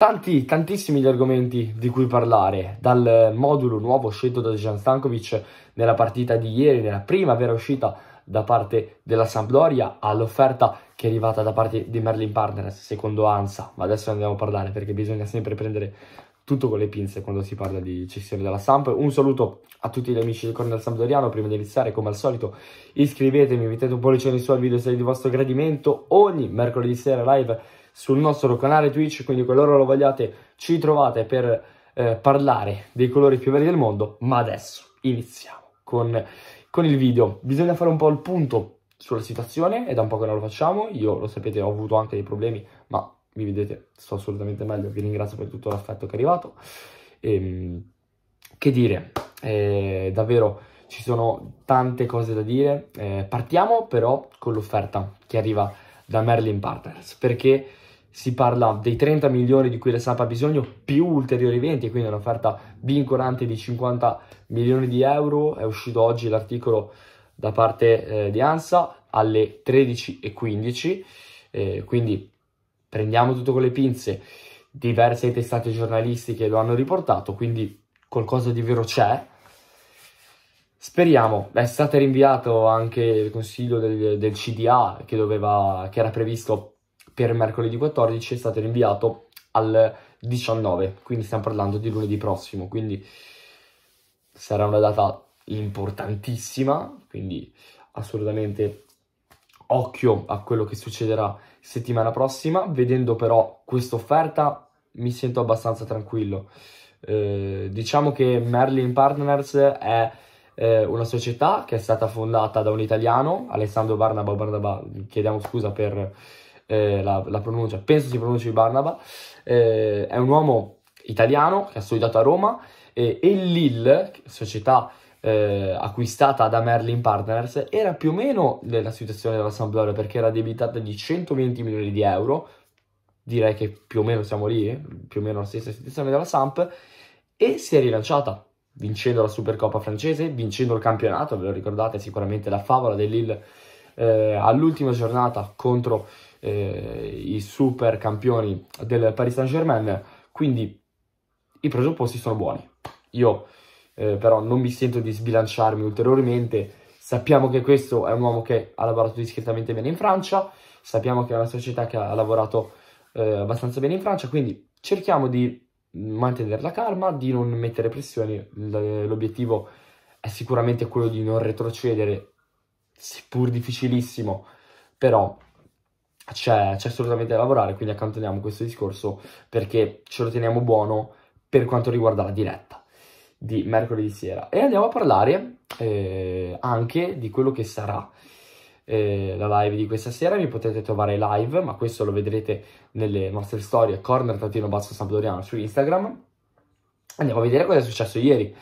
Tanti, tantissimi gli argomenti di cui parlare, dal modulo nuovo scelto da Dejan Stankovic nella partita di ieri, nella prima vera uscita da parte della Sampdoria, all'offerta che è arrivata da parte di Merlin Partners, secondo ANSA, ma adesso andiamo a parlare perché bisogna sempre prendere tutto con le pinze quando si parla di cessione della Samp. Un saluto a tutti gli amici del Cornell Sampdoriano. Prima di iniziare, come al solito, iscrivetevi, mettete un pollice in su al video se è di vostro gradimento. Ogni mercoledì sera live sul nostro canale Twitch, quindi qualora lo vogliate ci trovate per eh, parlare dei colori più belli del mondo, ma adesso iniziamo con, con il video. Bisogna fare un po' il punto sulla situazione, è da un po' che non lo facciamo, io lo sapete ho avuto anche dei problemi, ma vi vedete sto assolutamente meglio, vi ringrazio per tutto l'affetto che è arrivato. E, ehm, che dire, eh, davvero ci sono tante cose da dire. Eh, partiamo però con l'offerta che arriva da Merlin Partners perché si parla dei 30 milioni di cui la Samp ha bisogno più ulteriori 20, quindi un'offerta vincolante di 50 milioni di euro. È uscito oggi l'articolo da parte eh, di ANSA alle 13.15, eh, quindi prendiamo tutto con le pinze. Diverse testate giornalistiche lo hanno riportato, quindi qualcosa di vero c'è. Speriamo, è stato rinviato anche il consiglio del, del CDA che, doveva, che era previsto per mercoledì 14 è stato rinviato al 19, quindi stiamo parlando di lunedì prossimo, quindi sarà una data importantissima, quindi assolutamente occhio a quello che succederà settimana prossima, vedendo però questa offerta mi sento abbastanza tranquillo. Eh, diciamo che Merlin Partners è eh, una società che è stata fondata da un italiano, Alessandro Barnaba, Barnaba chiediamo scusa per eh, la, la, pronuncia, penso si pronunci Barnaba, eh, è un uomo italiano che ha studiato a Roma eh, e Lille, società eh, acquistata da Merlin Partners, era più o meno la situazione della Sampdoria perché era debitata di 120 milioni di euro, direi che più o meno siamo lì, eh, più o meno la stessa situazione della Samp, e si è rilanciata vincendo la Supercoppa francese, vincendo il campionato, ve lo ricordate sicuramente la favola del eh, all'ultima giornata contro eh, i super campioni del Paris Saint Germain, quindi i presupposti sono buoni. Io eh, però non mi sento di sbilanciarmi ulteriormente, sappiamo che questo è un uomo che ha lavorato discretamente bene in Francia, sappiamo che è una società che ha lavorato eh, abbastanza bene in Francia, quindi cerchiamo di mantenere la calma, di non mettere pressioni, l'obiettivo è sicuramente quello di non retrocedere seppur difficilissimo, però c'è, c'è assolutamente da lavorare, quindi accantoniamo questo discorso perché ce lo teniamo buono per quanto riguarda la diretta di mercoledì sera. E andiamo a parlare eh, anche di quello che sarà eh, la live di questa sera. Mi potete trovare live, ma questo lo vedrete nelle nostre storie corner-basso-sampdoriano su Instagram. Andiamo a vedere cosa è successo ieri.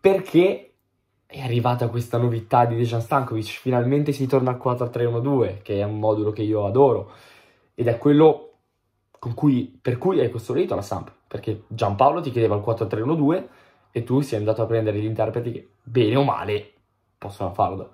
Perché è arrivata questa novità di Dejan Stankovic, finalmente si torna al 4-3-1-2, che è un modulo che io adoro, ed è quello cui, per cui hai costruito la Samp, perché Giampaolo ti chiedeva il 4-3-1-2 e tu sei andato a prendere gli interpreti che, bene o male, possono farlo.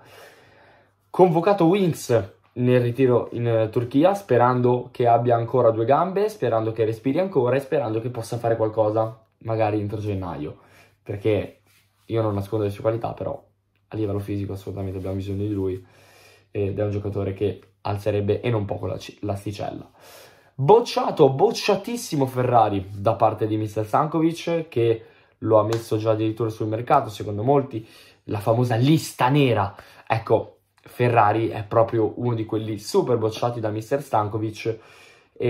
Convocato Wings nel ritiro in eh, Turchia, sperando che abbia ancora due gambe, sperando che respiri ancora e sperando che possa fare qualcosa, magari entro gennaio, perché io non nascondo le sue qualità, però a livello fisico assolutamente abbiamo bisogno di lui ed è un giocatore che alzerebbe e non poco l'asticella. Bocciato, bocciatissimo Ferrari da parte di Mr. Stankovic che lo ha messo già addirittura sul mercato, secondo molti, la famosa lista nera. Ecco, Ferrari è proprio uno di quelli super bocciati da Mr. Stankovic e,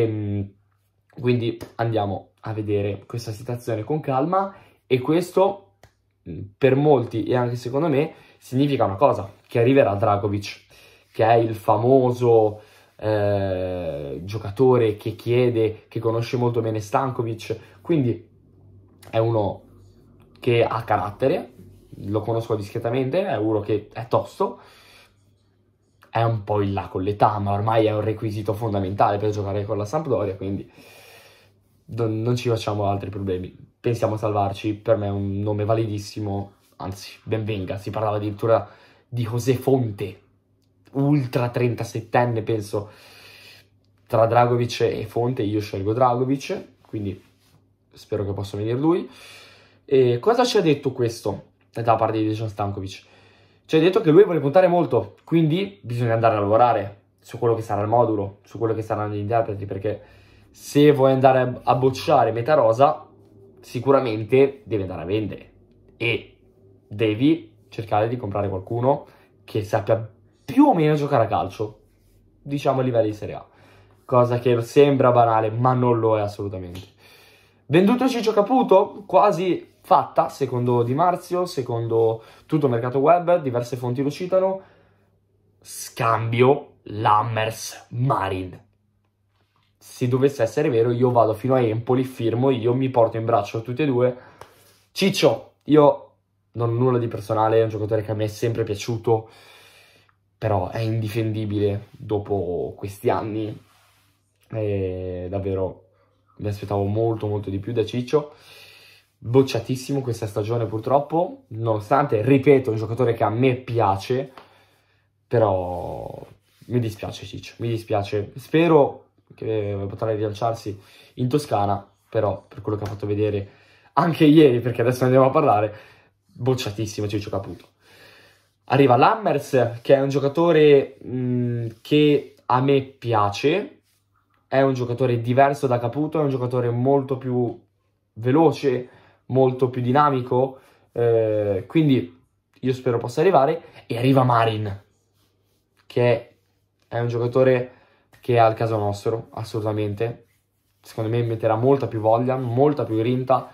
ehm, quindi andiamo a vedere questa situazione con calma e questo Mm, per molti e anche secondo me significa una cosa, che arriverà Dragovic, che è il famoso eh, giocatore che chiede, che conosce molto bene Stankovic, quindi è uno che ha carattere, lo conosco discretamente, è uno che è tosto, è un po' in là con l'età, ma ormai è un requisito fondamentale per giocare con la Sampdoria, quindi non, non ci facciamo altri problemi. Pensiamo a salvarci, per me è un nome validissimo, anzi, benvenga, si parlava addirittura di José Fonte, ultra 37enne, penso. Tra Dragovic e Fonte io scelgo Dragovic, quindi spero che possa venire lui. E cosa ci ha detto questo da parte di Dejan Stankovic? Ci ha detto che lui vuole puntare molto, quindi bisogna andare a lavorare su quello che sarà il modulo, su quello che saranno gli interpreti, perché se vuoi andare a bocciare metà rosa, sicuramente devi andare a vendere e devi cercare di comprare qualcuno che sappia più o meno giocare a calcio, diciamo a livello di Serie A, cosa che sembra banale, ma non lo è assolutamente. Venduto Ciccio Caputo, quasi fatta, secondo Di Marzio, secondo tutto il mercato web, diverse fonti lo citano, scambio Lammers Marin se dovesse essere vero, io vado fino a Empoli, firmo, io mi porto in braccio tutti e due. Ciccio, io non ho nulla di personale, è un giocatore che a me è sempre piaciuto, però è indifendibile dopo questi anni. E davvero mi aspettavo molto molto di più da Ciccio. Bocciatissimo questa stagione purtroppo, nonostante, ripeto, è un giocatore che a me piace, però mi dispiace Ciccio, mi dispiace. Spero che eh, potrà rilanciarsi in Toscana, però per quello che ha fatto vedere anche ieri, perché adesso ne andiamo a parlare, bocciatissimo Ciccio Caputo. Arriva Lammers, che è un giocatore mh, mm, che a me piace, è un giocatore diverso da Caputo, è un giocatore molto più veloce, molto più dinamico, eh, quindi io spero possa arrivare. E arriva Marin, che è un giocatore che è al caso nostro, assolutamente. Secondo me metterà molta più voglia, molta più grinta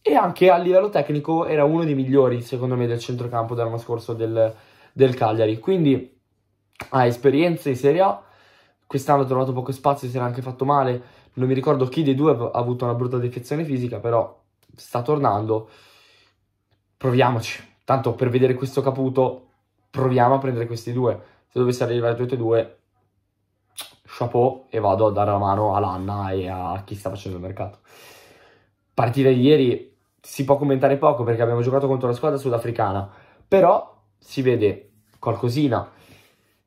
e anche a livello tecnico era uno dei migliori, secondo me, del centrocampo dell'anno scorso del, del Cagliari. Quindi ha esperienze in Serie A, quest'anno ha trovato poco spazio, si era anche fatto male. Non mi ricordo chi dei due ha avuto una brutta defezione fisica, però sta tornando. Proviamoci. Tanto per vedere questo caputo, proviamo a prendere questi due. Se dovesse arrivare tutti e due, chapeau e vado a dare la mano all'Anna e a chi sta facendo il mercato. Partita di ieri si può commentare poco perché abbiamo giocato contro la squadra sudafricana, però si vede qualcosina.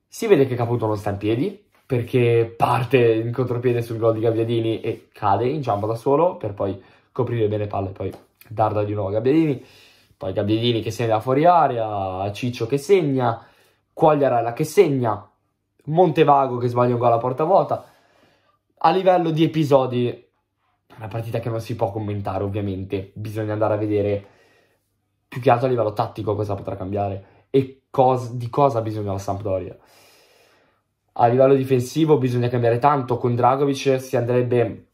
Si vede che Caputo non sta in piedi perché parte in contropiede sul gol di Gabbiadini e cade in giamba da solo per poi coprire bene palle poi darda di nuovo a Gabbiadini. Poi Gabbiadini che segna fuori aria, Ciccio che segna, Quagliarella che segna, Montevago che sbaglia un gol a porta vuota. A livello di episodi, una partita che non si può commentare ovviamente, bisogna andare a vedere più che altro a livello tattico cosa potrà cambiare e cos- di cosa ha bisogno la Sampdoria. A livello difensivo bisogna cambiare tanto, con Dragovic si andrebbe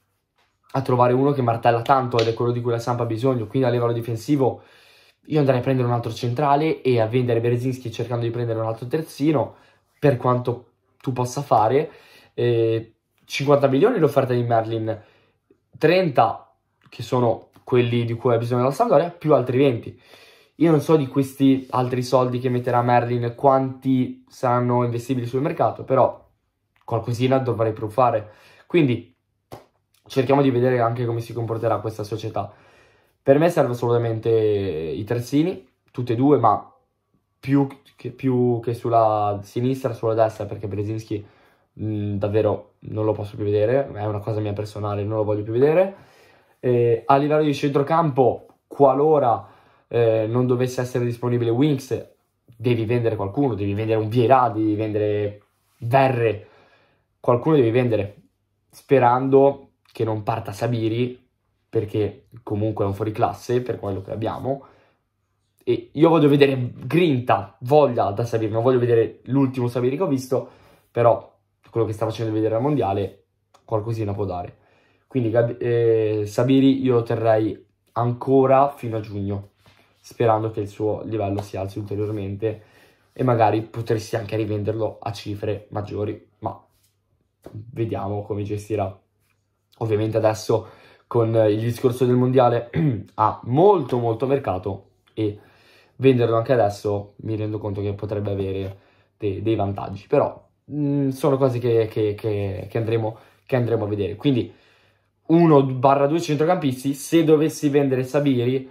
a trovare uno che martella tanto ed è quello di cui la Sampa ha bisogno, quindi a livello difensivo io andrei a prendere un altro centrale e a vendere Berezinski cercando di prendere un altro terzino, per quanto tu possa fare. Eh, 50 milioni l'offerta di Merlin, 30 che sono quelli di cui ha bisogno la Sampdoria, più altri 20. Io non so di questi altri soldi che metterà Merlin quanti saranno investibili sul mercato, però qualcosina dovrei più fare. Quindi cerchiamo di vedere anche come si comporterà questa società. Per me servono assolutamente i terzini, tutte e due, ma più che, più che sulla sinistra, sulla destra, perché Brzezinski mm, davvero non lo posso più vedere, è una cosa mia personale, non lo voglio più vedere. Eh, a livello di centrocampo, qualora eh, non dovesse essere disponibile Winks, devi vendere qualcuno, devi vendere un Vierà, devi vendere Verre, qualcuno devi vendere, sperando che non parta Sabiri, perché comunque è un fuoriclasse per quello che abbiamo, e io voglio vedere grinta, voglia da Sabir, non voglio vedere l'ultimo Sabir che ho visto, però quello che sta facendo vedere al mondiale qualcosina può dare. Quindi eh, Sabiri io lo terrei ancora fino a giugno, sperando che il suo livello si alzi ulteriormente e magari potresti anche rivenderlo a cifre maggiori, ma vediamo come gestirà. Ovviamente adesso con il discorso del mondiale ha molto molto mercato e venderlo anche adesso mi rendo conto che potrebbe avere de- dei vantaggi, però mh, sono cose che, che, che, che, andremo, che andremo a vedere. Quindi 1-2 centrocampisti, se dovessi vendere Sabiri,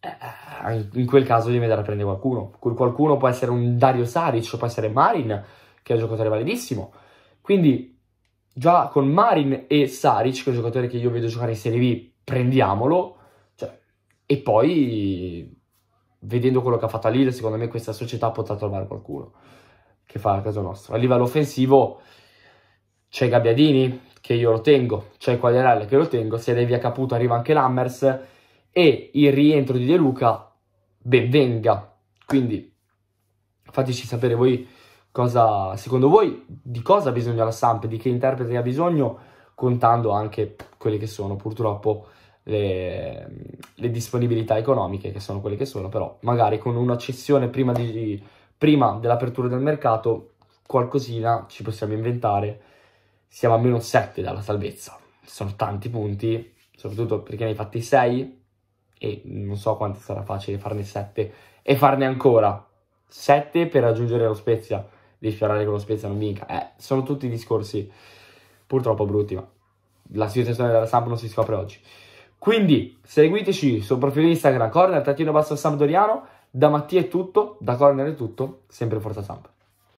eh, in quel caso devi andare a prendere qualcuno. Quel qualcuno può essere un Dario Saric, può essere Marin, che è un giocatore validissimo. Quindi già con Marin e Saric, che è un giocatore che io vedo giocare in Serie B, prendiamolo. Cioè, e poi vedendo quello che ha fatto a Lille, secondo me questa società potrà trovare qualcuno che fa a caso nostro. A livello offensivo c'è Gabbiadini, che io lo tengo, c'è Quagliarella che lo tengo, se ne via Caputo arriva anche l'Hammers e il rientro di De Luca ben venga. Quindi fateci sapere voi cosa, secondo voi, di cosa ha bisogno la Samp, di che interprete ha bisogno, contando anche quelle che sono purtroppo le, le, disponibilità economiche che sono quelle che sono, però magari con una cessione prima, di, prima dell'apertura del mercato qualcosina ci possiamo inventare, siamo a meno 7 dalla salvezza, sono tanti punti, soprattutto perché ne hai fatti 6 e non so quanto sarà facile farne 7 e farne ancora 7 per raggiungere lo Spezia, di sfiorare con lo Spezia non vinca, eh, sono tutti discorsi purtroppo brutti, ma la situazione della Samp non si scopre oggi. Quindi seguiteci sul profilo Instagram corner-basso Sampdoriano. Da Mattia è tutto, da corner è tutto, sempre Forza Samp.